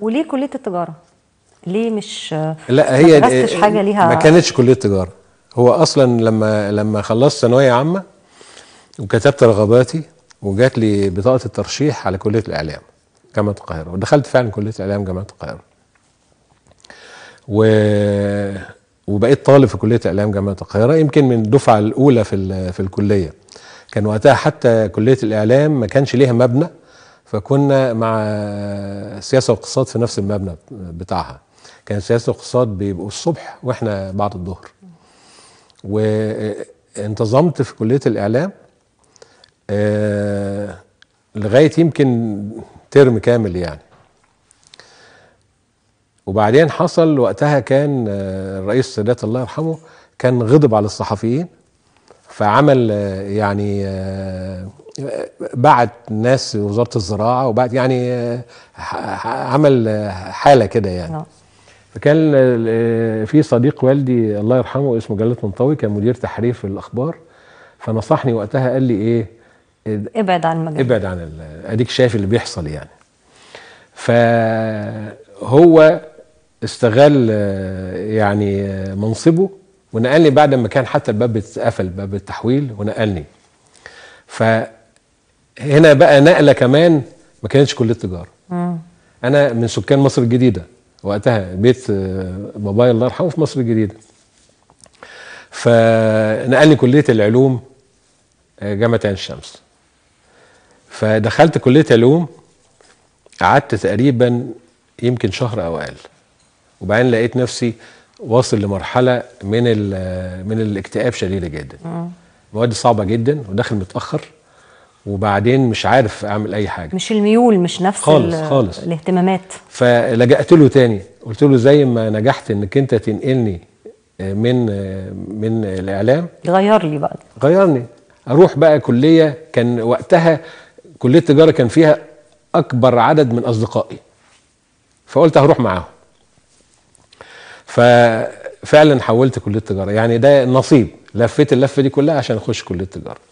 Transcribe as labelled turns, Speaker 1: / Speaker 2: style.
Speaker 1: وليه كليه التجاره ليه مش لا هي ما حاجه ليها ما كانتش كليه تجاره هو اصلا لما لما خلصت ثانويه عامه وكتبت رغباتي وجات لي بطاقه الترشيح على كليه الاعلام جامعه القاهره ودخلت فعلا كليه الاعلام جامعه القاهره و وبقيت طالب في كليه الاعلام جامعه القاهره يمكن من الدفعه الاولى في ال... في الكليه كان وقتها حتى كليه الاعلام ما كانش ليها مبنى فكنا مع سياسه واقتصاد في نفس المبنى بتاعها كان سياسه واقتصاد بيبقوا الصبح واحنا بعد الظهر وانتظمت في كليه الاعلام آه، لغايه يمكن ترم كامل يعني وبعدين حصل وقتها كان آه، الرئيس السادات الله يرحمه كان غضب على الصحفيين فعمل آه، يعني بعت ناس وزاره الزراعه وبعت يعني آه، عمل آه، حاله كده يعني نعم. فكان آه، في صديق والدي الله يرحمه اسمه جلال منطوي كان مدير تحرير في الاخبار فنصحني وقتها قال لي ايه ابعد عن المجال ابعد عن اديك شايف اللي بيحصل يعني فهو استغل يعني منصبه ونقلني بعد ما كان حتى الباب اتقفل باب التحويل ونقلني ف هنا بقى نقله كمان ما كانتش كليه تجاره انا من سكان مصر الجديده وقتها بيت آه، بابايا الله يرحمه في مصر الجديده فنقلني كليه العلوم آه، جامعه عين الشمس فدخلت كليه علوم قعدت تقريبا يمكن شهر او اقل وبعدين لقيت نفسي واصل لمرحله من آه، من الاكتئاب شديده جدا مواد صعبه جدا وداخل متاخر وبعدين مش عارف اعمل اي حاجه مش الميول مش نفس خالص خالص الاهتمامات فلجأت له تاني قلت له زي ما نجحت انك انت تنقلني آه، من آه، من الاعلام غير لي بقى غيرني اروح بقى كليه كان وقتها كليه التجاره كان فيها اكبر عدد من اصدقائي فقلت هروح معاهم ففعلا حولت كليه التجاره يعني ده نصيب لفيت اللفه دي كلها عشان اخش كليه التجاره